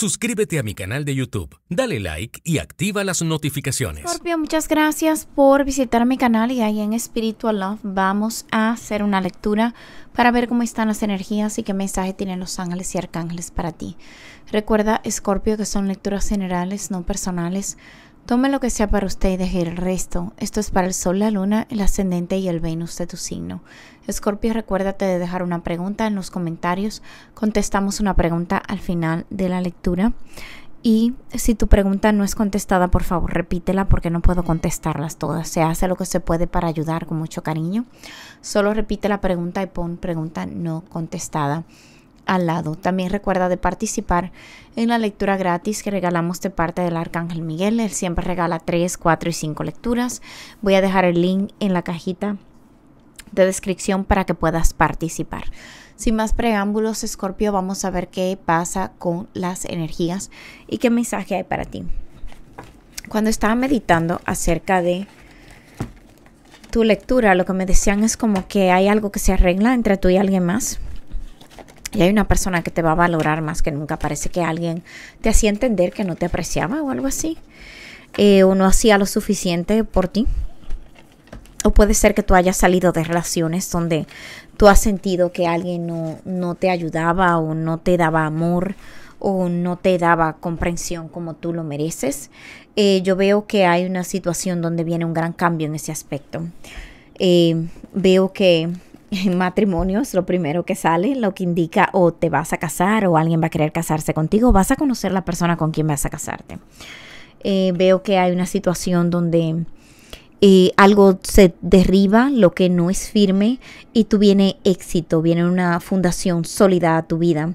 Suscríbete a mi canal de YouTube, dale like y activa las notificaciones. Scorpio, muchas gracias por visitar mi canal y ahí en Spiritual Love vamos a hacer una lectura para ver cómo están las energías y qué mensaje tienen los ángeles y arcángeles para ti. Recuerda, Scorpio, que son lecturas generales, no personales. Tome lo que sea para usted y deje el resto. Esto es para el Sol, la Luna, el Ascendente y el Venus de tu signo. Scorpio, recuérdate de dejar una pregunta en los comentarios. Contestamos una pregunta al final de la lectura. Y si tu pregunta no es contestada, por favor repítela porque no puedo contestarlas todas. Se hace lo que se puede para ayudar con mucho cariño. Solo repite la pregunta y pon pregunta no contestada al lado. También recuerda de participar en la lectura gratis que regalamos de parte del Arcángel Miguel. Él siempre regala tres, cuatro y cinco lecturas. Voy a dejar el link en la cajita de descripción para que puedas participar. Sin más preámbulos, Escorpio, vamos a ver qué pasa con las energías y qué mensaje hay para ti. Cuando estaba meditando acerca de tu lectura, lo que me decían es como que hay algo que se arregla entre tú y alguien más. Y hay una persona que te va a valorar más que nunca. Parece que alguien te hacía entender que no te apreciaba o algo así. Eh, o no hacía lo suficiente por ti. O puede ser que tú hayas salido de relaciones donde tú has sentido que alguien no, te ayudaba o no te daba amor o no te daba comprensión como tú lo mereces. Eh, yo veo que hay una situación donde viene un gran cambio en ese aspecto. Eh, veo que en matrimonios lo primero que sale, lo que indica o te vas a casar o alguien va a querer casarse contigo, vas a conocer la persona con quien vas a casarte. Eh, veo que hay una situación donde algo se derriba, lo que no es firme, y tú viene éxito, viene una fundación sólida a tu vida.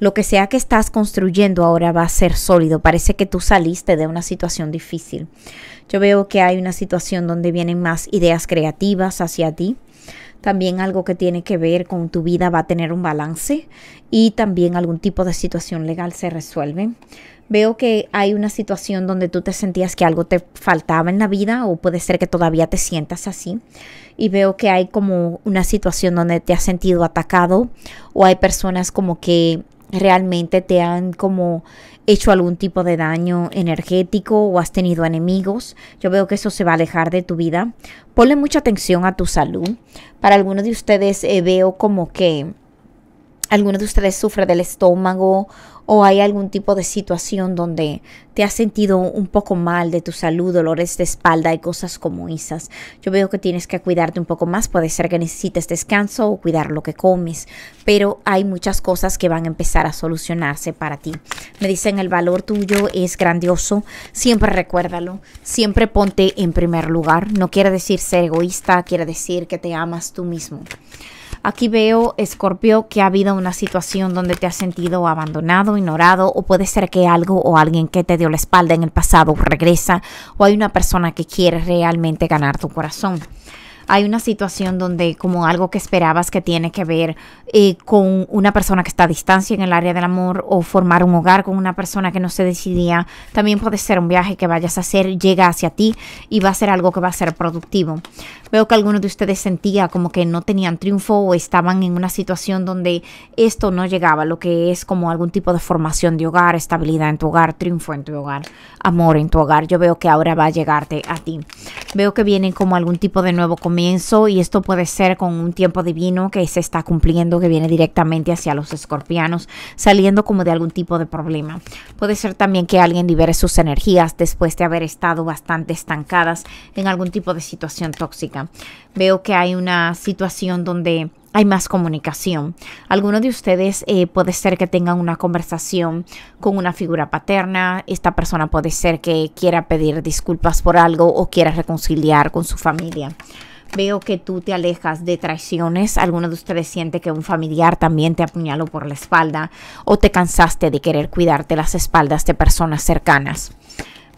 Lo que sea que estás construyendo ahora va a ser sólido. Parece que tú saliste de una situación difícil. Yo veo que hay una situación donde vienen más ideas creativas hacia ti también algo que tiene que ver con tu vida va a tener un balance y también algún tipo de situación legal se resuelve. Veo que hay una situación donde tú te sentías que algo te faltaba en la vida o puede ser que todavía te sientas así. Y veo que hay como una situación donde te has sentido atacado o hay personas como que realmente te han como hecho algún tipo de daño energético o has tenido enemigos. Yo veo que eso se va a alejar de tu vida. Ponle mucha atención a tu salud. Para algunos de ustedes eh, veo como que algunos de ustedes sufren del estómago o hay algún tipo de situación donde te has sentido un poco mal de tu salud, dolores de espalda y cosas como esas. Yo veo que tienes que cuidarte un poco más, puede ser que necesites descanso o cuidar lo que comes, pero hay muchas cosas que van a empezar a solucionarse para ti. Me dicen el valor tuyo es grandioso, siempre recuérdalo, siempre ponte en primer lugar. No quiere decir ser egoísta, quiere decir que te amas tú mismo. Aquí veo, Escorpio, que ha habido una situación donde te has sentido abandonado, ignorado, o puede ser que algo o alguien que te dio la espalda en el pasado regresa, o hay una persona que quiere realmente ganar tu corazón hay una situación donde como algo que esperabas que tiene que ver eh, con una persona que está a distancia en el área del amor o formar un hogar con una persona que no se decidía, también puede ser un viaje que vayas a hacer, llega hacia ti y va a ser algo que va a ser productivo. Veo que algunos de ustedes sentía como que no tenían triunfo o estaban en una situación donde esto no llegaba, lo que es como algún tipo de formación de hogar, estabilidad en tu hogar, triunfo en tu hogar, amor en tu hogar. Yo veo que ahora va a llegarte a ti. Veo que viene como algún tipo de nuevo comienzo y esto puede ser con un tiempo divino que se está cumpliendo, que viene directamente hacia los escorpianos, saliendo como de algún tipo de problema. Puede ser también que alguien libere sus energías después de haber estado bastante estancadas en algún tipo de situación tóxica veo que hay una situación donde hay más comunicación. Algunos de ustedes eh, puede ser que tengan una conversación con una figura paterna, esta persona puede ser que quiera pedir disculpas por algo o quiera reconciliar con su familia. Veo que tú te alejas de traiciones. Alguno de ustedes siente que un familiar también te apuñaló por la espalda o te cansaste de querer cuidarte las espaldas de personas cercanas.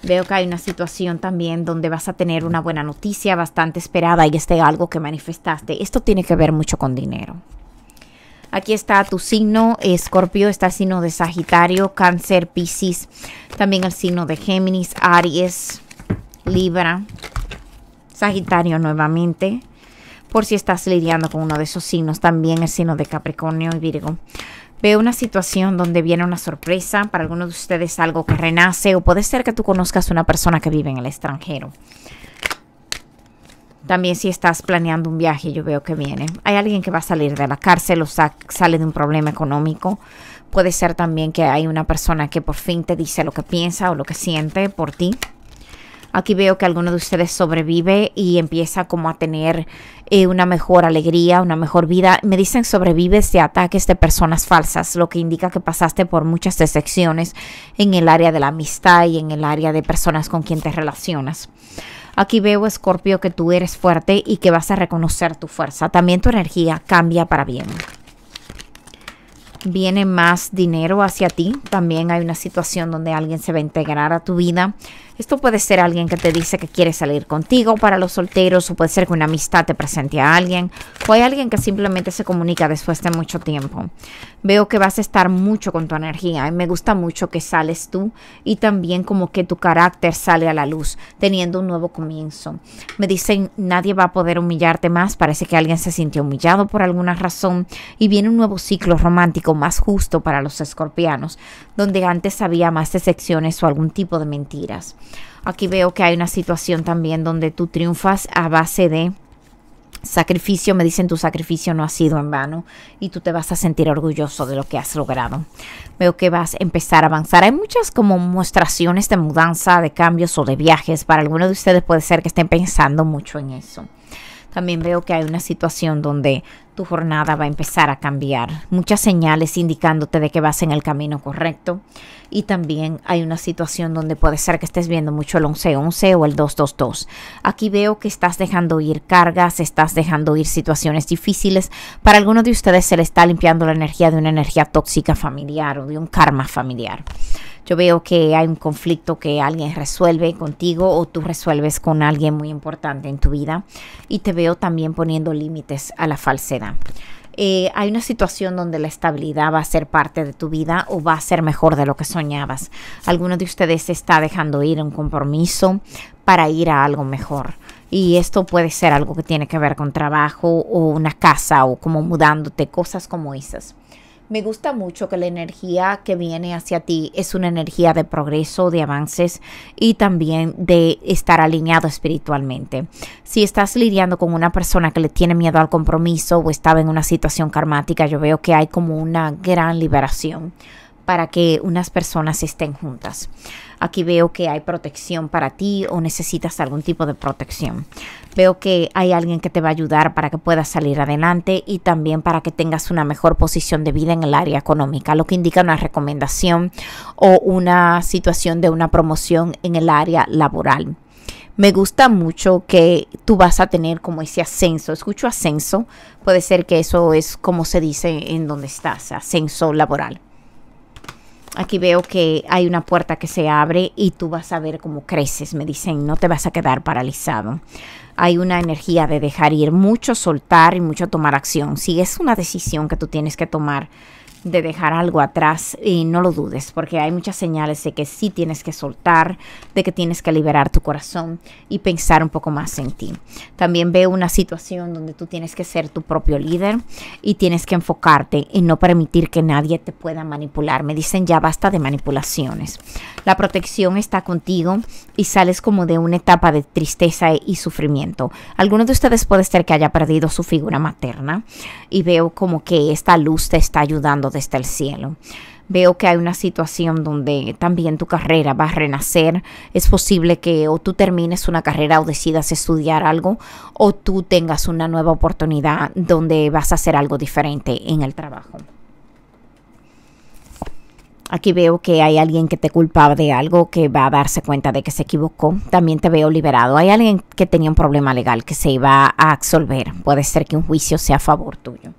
Veo que hay una situación también donde vas a tener una buena noticia bastante esperada y este algo que manifestaste. Esto tiene que ver mucho con dinero. Aquí está tu signo, Escorpio, está el signo de Sagitario, Cáncer, Piscis, también el signo de Géminis, Aries, Libra, Sagitario nuevamente, por si estás lidiando con uno de esos signos, también el signo de Capricornio y Virgo. Veo una situación donde viene una sorpresa, para algunos de ustedes algo que renace o puede ser que tú conozcas una persona que vive en el extranjero. También si estás planeando un viaje, yo veo que viene. Hay alguien que va a salir de la cárcel o sale de un problema económico. Puede ser también que hay una persona que por fin te dice lo que piensa o lo que siente por ti. Aquí veo que alguno de ustedes sobrevive y empieza como a tener eh, una mejor alegría, una mejor vida. Me dicen sobrevives de ataques de personas falsas, lo que indica que pasaste por muchas decepciones en el área de la amistad y en el área de personas con quien te relacionas. Aquí veo, Escorpio, que tú eres fuerte y que vas a reconocer tu fuerza. También tu energía cambia para bien viene más dinero hacia ti. También hay una situación donde alguien se va a integrar a tu vida. Esto puede ser alguien que te dice que quiere salir contigo para los solteros, o puede ser que una amistad te presente a alguien, o hay alguien que simplemente se comunica después de mucho tiempo. Veo que vas a estar mucho con tu energía y me gusta mucho que sales tú y también como que tu carácter sale a la luz, teniendo un nuevo comienzo. Me dicen, nadie va a poder humillarte más, parece que alguien se sintió humillado por alguna razón y viene un nuevo ciclo romántico más justo para los escorpianos, donde antes había más decepciones o algún tipo de mentiras. Aquí veo que hay una situación también donde tú triunfas a base de sacrificio, me dicen tu sacrificio no ha sido en vano y tú te vas a sentir orgulloso de lo que has logrado. Veo que vas a empezar a avanzar. Hay muchas como mostraciones de mudanza, de cambios o de viajes. Para algunos de ustedes puede ser que estén pensando mucho en eso. También veo que hay una situación donde tu jornada va a empezar a cambiar. Muchas señales indicándote de que vas en el camino correcto. Y también hay una situación donde puede ser que estés viendo mucho el 1111 o el 222. Aquí veo que estás dejando ir cargas, estás dejando ir situaciones difíciles. Para algunos de ustedes se le está limpiando la energía de una energía tóxica familiar o de un karma familiar yo veo que hay un conflicto que alguien resuelve contigo o tú resuelves con alguien muy importante en tu vida y te veo también poniendo límites a la falsedad. Eh, hay una situación donde la estabilidad va a ser parte de tu vida o va a ser mejor de lo que soñabas. Alguno de ustedes se está dejando ir un compromiso para ir a algo mejor. Y esto puede ser algo que tiene que ver con trabajo o una casa o como mudándote, cosas como esas. Me gusta mucho que la energía que viene hacia ti es una energía de progreso, de avances y también de estar alineado espiritualmente. Si estás lidiando con una persona que le tiene miedo al compromiso o estaba en una situación karmática, yo veo que hay como una gran liberación para que unas personas estén juntas. Aquí veo que hay protección para ti o necesitas algún tipo de protección. Veo que hay alguien que te va a ayudar para que puedas salir adelante y también para que tengas una mejor posición de vida en el área económica, lo que indica una recomendación o una situación de una promoción en el área laboral. Me gusta mucho que tú vas a tener como ese ascenso. Escucho ascenso. Puede ser que eso es como se dice en donde estás, ascenso laboral Aquí veo que hay una puerta que se abre y tú vas a ver cómo creces, me dicen, no te vas a quedar paralizado. Hay una energía de dejar ir, mucho soltar y mucho tomar acción. Si es una decisión que tú tienes que tomar, de dejar algo atrás y no lo dudes porque hay muchas señales de que sí tienes que soltar, de que tienes que liberar tu corazón y pensar un poco más en ti. También veo una situación donde tú tienes que ser tu propio líder y tienes que enfocarte y no permitir que nadie te pueda manipular. Me dicen ya basta de manipulaciones. La protección está contigo y sales como de una etapa de tristeza y sufrimiento. Algunos de ustedes puede ser que haya perdido su figura materna y veo como que esta luz te está ayudando está el cielo. Veo que hay una situación donde también tu carrera va a renacer. Es posible que o tú termines una carrera o decidas estudiar algo o tú tengas una nueva oportunidad donde vas a hacer algo diferente en el trabajo. Aquí veo que hay alguien que te culpaba de algo que va a darse cuenta de que se equivocó. También te veo liberado. Hay alguien que tenía un problema legal que se iba a absolver. Puede ser que un juicio sea a favor tuyo.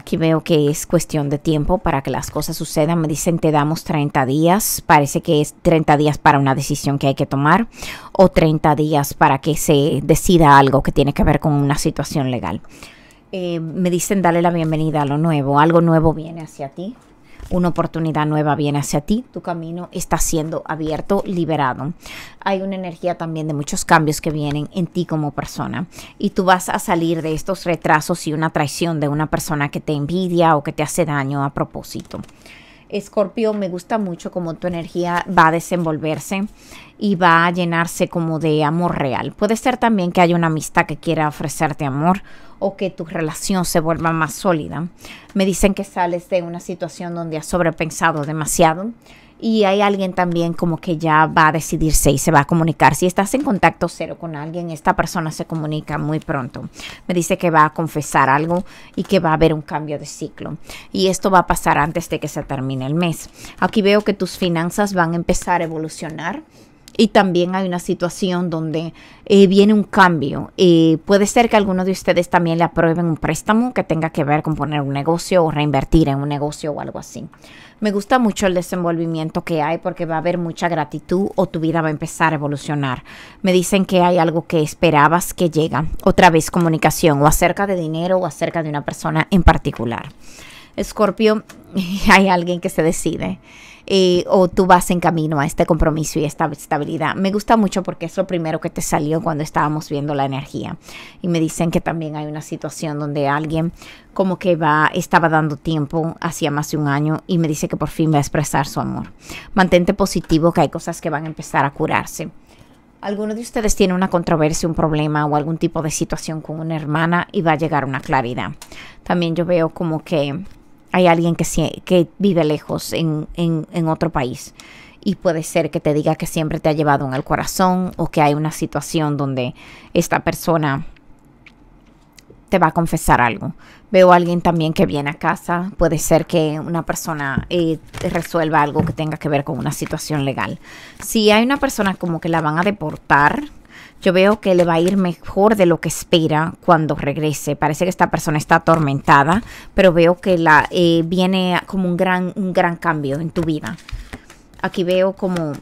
Aquí veo que es cuestión de tiempo para que las cosas sucedan. Me dicen te damos 30 días. Parece que es 30 días para una decisión que hay que tomar o 30 días para que se decida algo que tiene que ver con una situación legal. Eh, me dicen dale la bienvenida a lo nuevo. Algo nuevo viene hacia ti una oportunidad nueva viene hacia ti, tu camino está siendo abierto, liberado. Hay una energía también de muchos cambios que vienen en ti como persona y tú vas a salir de estos retrasos y una traición de una persona que te envidia o que te hace daño a propósito. Escorpio, me gusta mucho cómo tu energía va a desenvolverse y va a llenarse como de amor real. Puede ser también que haya una amistad que quiera ofrecerte amor o que tu relación se vuelva más sólida. Me dicen que sales de una situación donde has sobrepensado demasiado y hay alguien también como que ya va a decidirse y se va a comunicar. Si estás en contacto cero con alguien, esta persona se comunica muy pronto. Me dice que va a confesar algo y que va a haber un cambio de ciclo. Y esto va a pasar antes de que se termine el mes. Aquí veo que tus finanzas van a empezar a evolucionar y también hay una situación donde eh, viene un cambio. Eh, puede ser que alguno de ustedes también le aprueben un préstamo que tenga que ver con poner un negocio o reinvertir en un negocio o algo así. Me gusta mucho el desenvolvimiento que hay porque va a haber mucha gratitud o tu vida va a empezar a evolucionar. Me dicen que hay algo que esperabas que llega. Otra vez comunicación o acerca de dinero o acerca de una persona en particular. Escorpio, hay alguien que se decide. Eh, o tú vas en camino a este compromiso y esta estabilidad. Me gusta mucho porque es lo primero que te salió cuando estábamos viendo la energía. Y me dicen que también hay una situación donde alguien como que va, estaba dando tiempo hacía más de un año y me dice que por fin va a expresar su amor. Mantente positivo que hay cosas que van a empezar a curarse. ¿Alguno de ustedes tiene una controversia, un problema o algún tipo de situación con una hermana y va a llegar una claridad? También yo veo como que hay alguien que, vive lejos en, otro país y puede ser que te diga que siempre te ha llevado en el corazón o que hay una situación donde esta persona te va a confesar algo. Veo a alguien también que viene a casa, puede ser que una persona eh, resuelva algo que tenga que ver con una situación legal. Si hay una persona como que la van a deportar, yo veo que le va a ir mejor de lo que espera cuando regrese. Parece que esta persona está atormentada, pero veo que la, eh, viene como un gran, un gran cambio en tu vida. Aquí veo como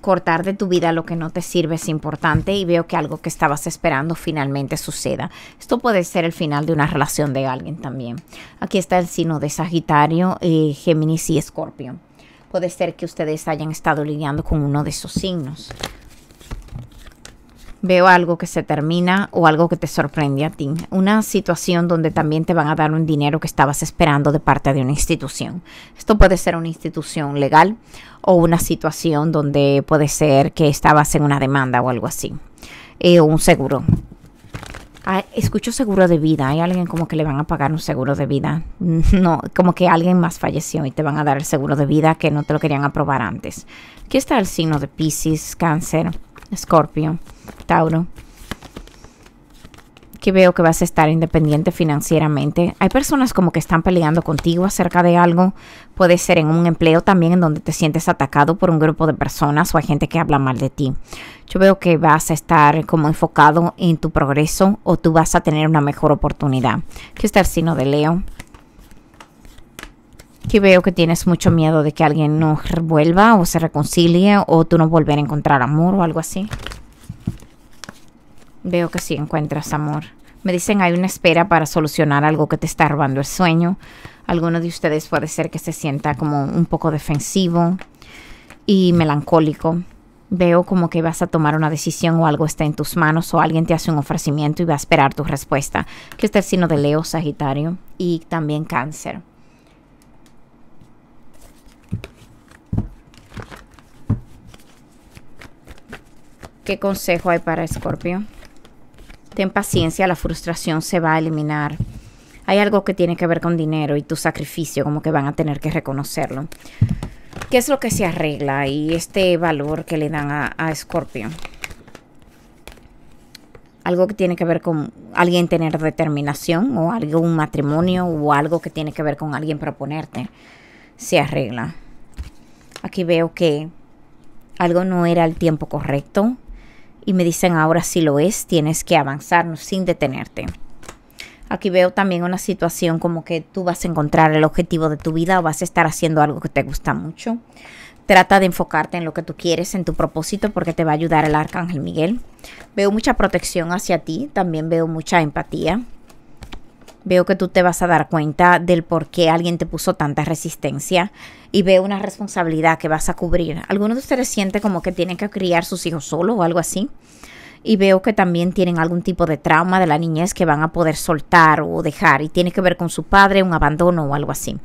cortar de tu vida lo que no te sirve es importante y veo que algo que estabas esperando finalmente suceda. Esto puede ser el final de una relación de alguien también. Aquí está el signo de Sagitario, eh, Géminis y Escorpio. Puede ser que ustedes hayan estado lidiando con uno de esos signos veo algo que se termina o algo que te sorprende a ti. Una situación donde también te van a dar un dinero que estabas esperando de parte de una institución. Esto puede ser una institución legal o una situación donde puede ser que estabas en una demanda o algo así. Eh, o un seguro. Ah, escucho seguro de vida. Hay alguien como que le van a pagar un seguro de vida. No, como que alguien más falleció y te van a dar el seguro de vida que no te lo querían aprobar antes. Aquí está el signo de Pisces, Cáncer Scorpio, Tauro, que veo que vas a estar independiente financieramente. Hay personas como que están peleando contigo acerca de algo. Puede ser en un empleo también en donde te sientes atacado por un grupo de personas o hay gente que habla mal de ti. Yo veo que vas a estar como enfocado en tu progreso o tú vas a tener una mejor oportunidad. Que está el signo de Leo que veo que tienes mucho miedo de que alguien no vuelva o se reconcilie o tú no volver a encontrar amor o algo así. Veo que sí encuentras amor. Me dicen hay una espera para solucionar algo que te está robando el sueño. Alguno de ustedes puede ser que se sienta como un poco defensivo y melancólico. Veo como que vas a tomar una decisión o algo está en tus manos o alguien te hace un ofrecimiento y va a esperar tu respuesta, que está el signo de Leo, Sagitario y también Cáncer. ¿Qué consejo hay para Escorpio? Ten paciencia, la frustración se va a eliminar. Hay algo que tiene que ver con dinero y tu sacrificio, como que van a tener que reconocerlo. ¿Qué es lo que se arregla y este valor que le dan a, a Scorpio? Algo que tiene que ver con alguien tener determinación o algún matrimonio o algo que tiene que ver con alguien proponerte. Se arregla. Aquí veo que algo no era el tiempo correcto y me dicen ahora si lo es, tienes que avanzar sin detenerte. Aquí veo también una situación como que tú vas a encontrar el objetivo de tu vida o vas a estar haciendo algo que te gusta mucho. Trata de enfocarte en lo que tú quieres, en tu propósito, porque te va a ayudar el arcángel Miguel. Veo mucha protección hacia ti, también veo mucha empatía veo que tú te vas a dar cuenta del por qué alguien te puso tanta resistencia y veo una responsabilidad que vas a cubrir. Algunos de ustedes sienten como que tienen que criar sus hijos solo o algo así. Y veo que también tienen algún tipo de trauma de la niñez que van a poder soltar o dejar. Y tiene que ver con su padre, un abandono o algo así.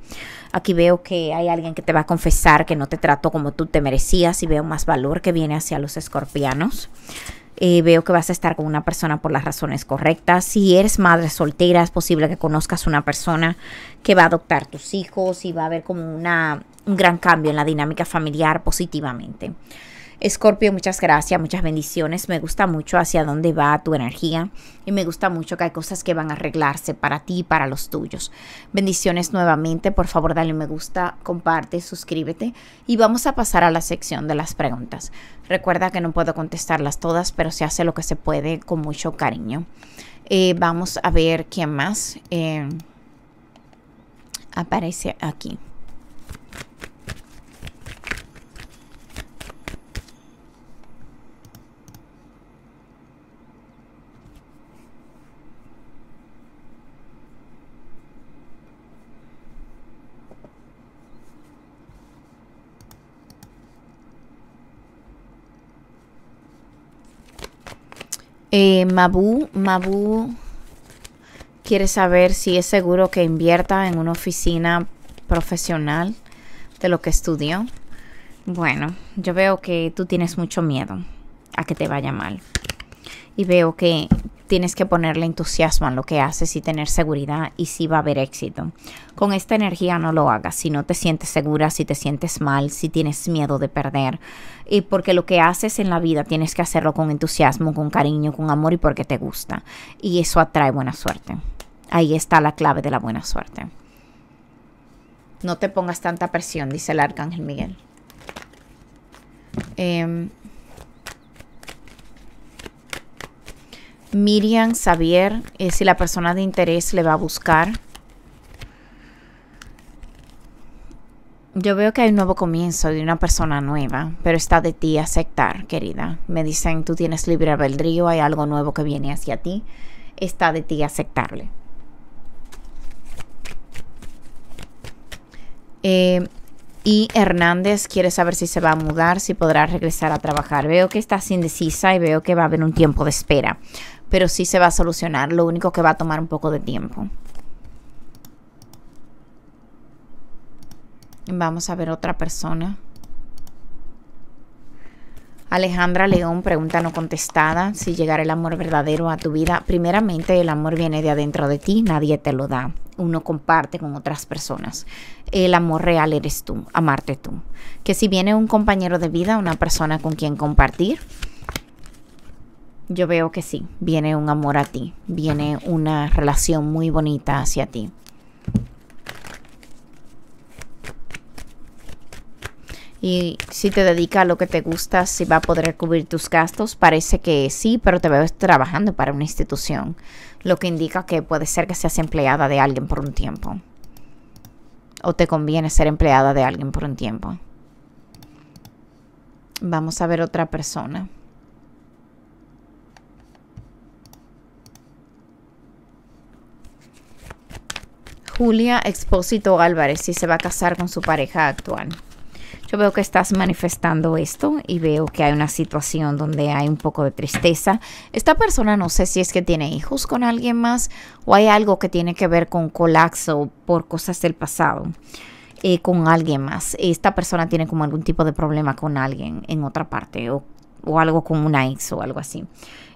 Aquí veo que hay alguien que te va a confesar que no te trató como tú te merecías y veo más valor que viene hacia los escorpianos. Eh, veo que vas a estar con una persona por las razones correctas. Si eres madre soltera, es posible que conozcas una persona que va a adoptar tus hijos y va a haber como una, un gran cambio en la dinámica familiar positivamente. Escorpio, muchas gracias, muchas bendiciones. Me gusta mucho hacia dónde va tu energía y me gusta mucho que hay cosas que van a arreglarse para ti y para los tuyos. Bendiciones nuevamente, por favor dale me gusta, comparte, suscríbete y vamos a pasar a la sección de las preguntas. Recuerda que no puedo contestarlas todas, pero se hace lo que se puede con mucho cariño. Eh, vamos a ver quién más eh, aparece aquí. Eh, Mabu, Mabu quiere saber si es seguro que invierta en una oficina profesional de lo que estudió. Bueno, yo veo que tú tienes mucho miedo a que te vaya mal. Y veo que tienes que ponerle entusiasmo en lo que haces y tener seguridad y si va a haber éxito. Con esta energía no lo hagas si no te sientes segura, si te sientes mal, si tienes miedo de perder. Y porque lo que haces en la vida tienes que hacerlo con entusiasmo, con cariño, con amor y porque te gusta. Y eso atrae buena suerte. Ahí está la clave de la buena suerte. No te pongas tanta presión, dice el arcángel Miguel. Em, Miriam Xavier, eh, si la persona de interés le va a buscar. Yo veo que hay un nuevo comienzo de una persona nueva, pero está de ti aceptar, querida. Me dicen, tú tienes libre albedrío, hay algo nuevo que viene hacia ti. Está de ti aceptarle. Eh, y Hernández quiere saber si se va a mudar, si podrá regresar a trabajar. Veo que estás indecisa y veo que va a haber un tiempo de espera pero sí se va a solucionar, lo único que va a tomar un poco de tiempo. Vamos a ver otra persona. Alejandra León, pregunta no contestada, si llegará el amor verdadero a tu vida. Primeramente, el amor viene de adentro de ti, nadie te lo da. Uno comparte con otras personas. El amor real eres tú, amarte tú. Que si viene un compañero de vida, una persona con quien compartir, yo veo que sí, viene un amor a ti, viene una relación muy bonita hacia ti. Y si te dedica a lo que te gusta, si va a poder cubrir tus gastos, parece que sí, pero te veo trabajando para una institución, lo que indica que puede ser que seas empleada de alguien por un tiempo. O te conviene ser empleada de alguien por un tiempo. Vamos a ver otra persona. Julia Expósito Álvarez si se va a casar con su pareja actual. Yo veo que estás manifestando esto y veo que hay una situación donde hay un poco de tristeza. Esta persona no sé si es que tiene hijos con alguien más o hay algo que tiene que ver con colapso por cosas del pasado eh, con alguien más. Esta persona tiene como algún tipo de problema con alguien en otra parte o o algo con una ex o algo así.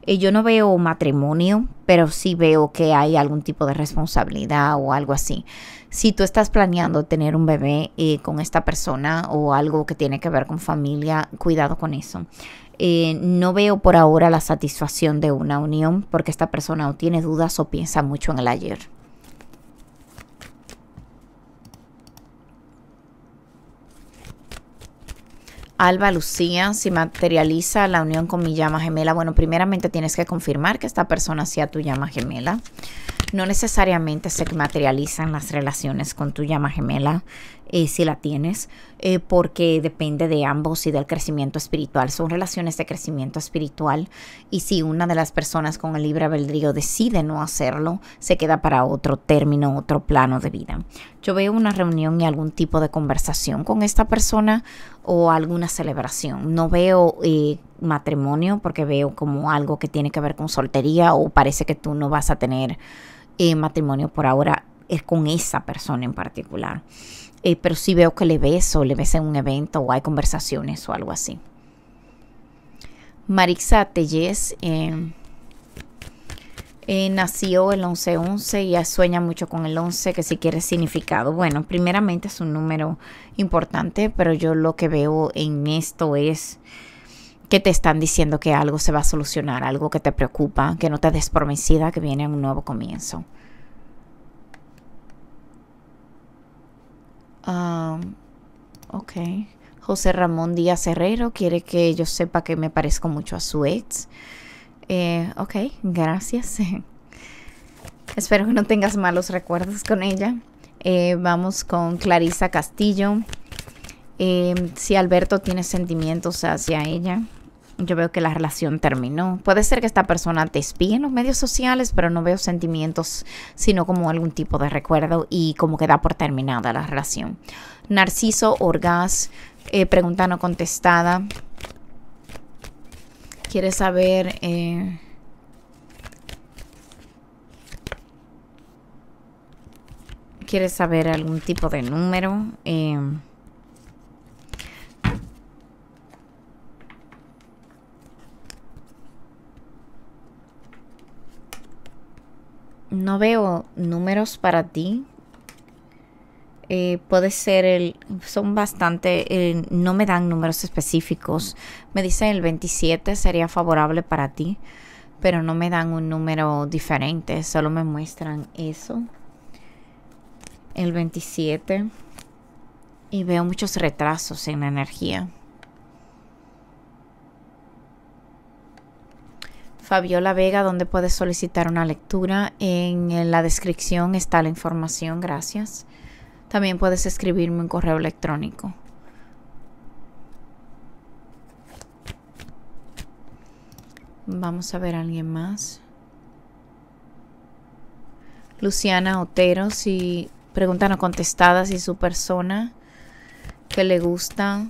Eh, yo no veo matrimonio, pero sí veo que hay algún tipo de responsabilidad o algo así. Si tú estás planeando tener un bebé eh, con esta persona o algo que tiene que ver con familia, cuidado con eso. Eh, no veo por ahora la satisfacción de una unión porque esta persona o tiene dudas o piensa mucho en el ayer. Alba Lucía, si materializa la unión con mi llama gemela, bueno, primeramente tienes que confirmar que esta persona sea tu llama gemela. No necesariamente se materializan las relaciones con tu llama gemela. Eh, si la tienes, eh, porque depende de ambos y del crecimiento espiritual. Son relaciones de crecimiento espiritual y si una de las personas con el libre albedrío decide no hacerlo, se queda para otro término, otro plano de vida. Yo veo una reunión y algún tipo de conversación con esta persona o alguna celebración. No veo... Eh, matrimonio porque veo como algo que tiene que ver con soltería o parece que tú no vas a tener matrimonio por ahora es con esa persona en particular. Eh, pero sí veo que le o le ves en un evento o hay conversaciones o algo así. Marixa Tellez em, eh, nació el 11-11 y sueña mucho con el 11, que si quiere significado. Bueno, primeramente es un número importante, pero yo lo que veo en esto es que te están diciendo que algo se va a solucionar, algo que te preocupa, que no te des que viene un nuevo comienzo. ok. José Ramón Díaz Herrero quiere que yo sepa que me parezco mucho a su ex. Eh, ok, gracias. Espero que no tengas malos recuerdos con ella. Eh, vamos con Clarisa Castillo. Em, si Alberto tiene sentimientos hacia ella yo veo que la relación terminó. Puede ser que esta persona te espíe en los medios sociales, pero no veo sentimientos, sino como algún tipo de recuerdo y como que da por terminada la relación. Narciso, orgaz, eh, pregunta no contestada. Quiere saber... Eh, saber algún tipo de número. Eh, no veo números para ti. Eh, puede ser el, son bastante, no me dan números específicos. Me dicen el 27 sería favorable para ti, pero no me dan un número diferente, solo me muestran eso. El 27. Y veo muchos retrasos en la energía. Fabiola Vega, donde puedes solicitar una lectura. En la descripción está la información, gracias. También puedes escribirme un correo electrónico. Vamos a ver a alguien más. Luciana Otero, si preguntan no contestadas y su persona que le gusta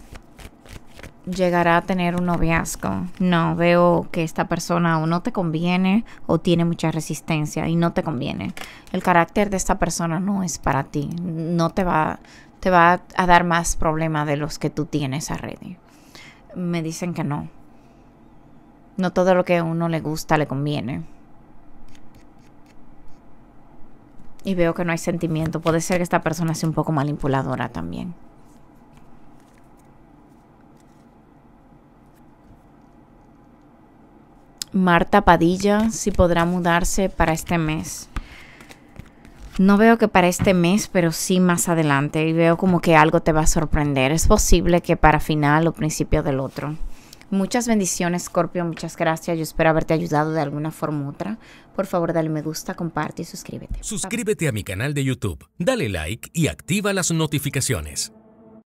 llegará a tener un noviazgo. No, veo que esta persona o no te conviene o tiene mucha resistencia y no te conviene. El carácter de esta persona no es para ti. No te va, te va a dar más problemas de los que tú tienes a ready. Me dicen que no. No todo lo que a uno le gusta le conviene. Y veo que no hay sentimiento. Puede ser que esta persona sea un poco manipuladora también. Marta Padilla si podrá mudarse para este mes. No veo que para este mes, pero sí más adelante. Y veo como que algo te va a sorprender. Es posible que para final o principio del otro. Muchas bendiciones, Scorpio. Muchas gracias. Yo espero haberte ayudado de alguna forma u otra. Por favor, dale me gusta, comparte y suscríbete. Suscríbete a mi canal de YouTube. Dale like y activa las notificaciones.